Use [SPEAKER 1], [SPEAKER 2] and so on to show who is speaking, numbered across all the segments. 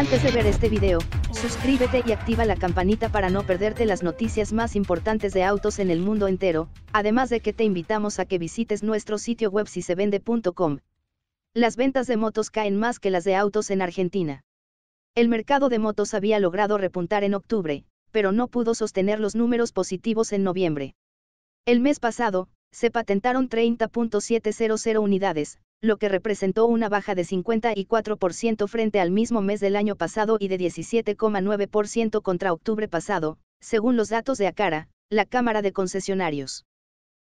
[SPEAKER 1] Antes de ver este video, suscríbete y activa la campanita para no perderte las noticias más importantes de autos en el mundo entero, además de que te invitamos a que visites nuestro sitio web si se vende.com. Las ventas de motos caen más que las de autos en Argentina. El mercado de motos había logrado repuntar en octubre, pero no pudo sostener los números positivos en noviembre. El mes pasado, se patentaron 30.700 unidades, lo que representó una baja de 54% frente al mismo mes del año pasado y de 17,9% contra octubre pasado, según los datos de ACARA, la Cámara de Concesionarios.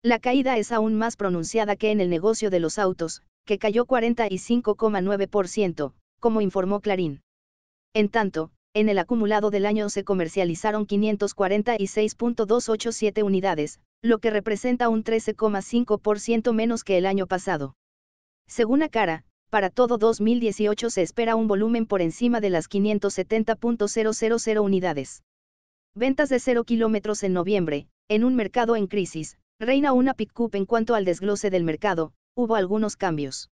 [SPEAKER 1] La caída es aún más pronunciada que en el negocio de los autos, que cayó 45,9%, como informó Clarín. En tanto, en el acumulado del año se comercializaron 546.287 unidades, lo que representa un 13,5% menos que el año pasado. Según Acara, para todo 2018 se espera un volumen por encima de las 570.000 unidades. Ventas de 0 kilómetros en noviembre, en un mercado en crisis, reina una pick en cuanto al desglose del mercado, hubo algunos cambios.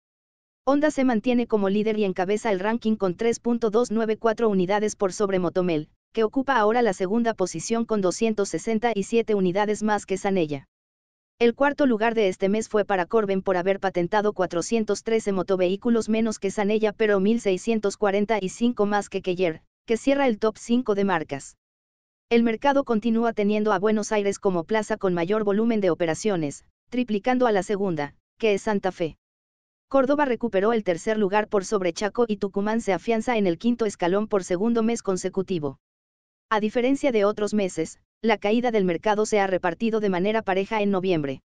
[SPEAKER 1] Honda se mantiene como líder y encabeza el ranking con 3.294 unidades por sobre Motomel, que ocupa ahora la segunda posición con 267 unidades más que Sanella. El cuarto lugar de este mes fue para Corben por haber patentado 413 motovehículos menos que Sanella pero 1645 más que Keyer, que cierra el top 5 de marcas. El mercado continúa teniendo a Buenos Aires como plaza con mayor volumen de operaciones, triplicando a la segunda, que es Santa Fe. Córdoba recuperó el tercer lugar por sobre Chaco y Tucumán se afianza en el quinto escalón por segundo mes consecutivo. A diferencia de otros meses, la caída del mercado se ha repartido de manera pareja en noviembre.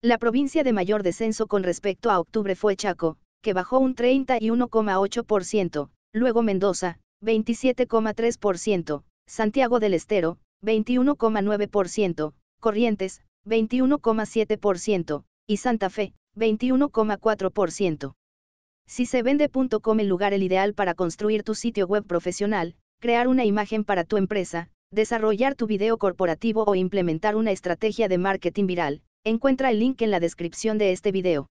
[SPEAKER 1] La provincia de mayor descenso con respecto a octubre fue Chaco, que bajó un 31,8%, luego Mendoza, 27,3%, Santiago del Estero, 21,9%, Corrientes, 21,7%, y Santa Fe, 21,4%. Si se vende.com el lugar el ideal para construir tu sitio web profesional, crear una imagen para tu empresa, desarrollar tu video corporativo o implementar una estrategia de marketing viral, encuentra el link en la descripción de este video.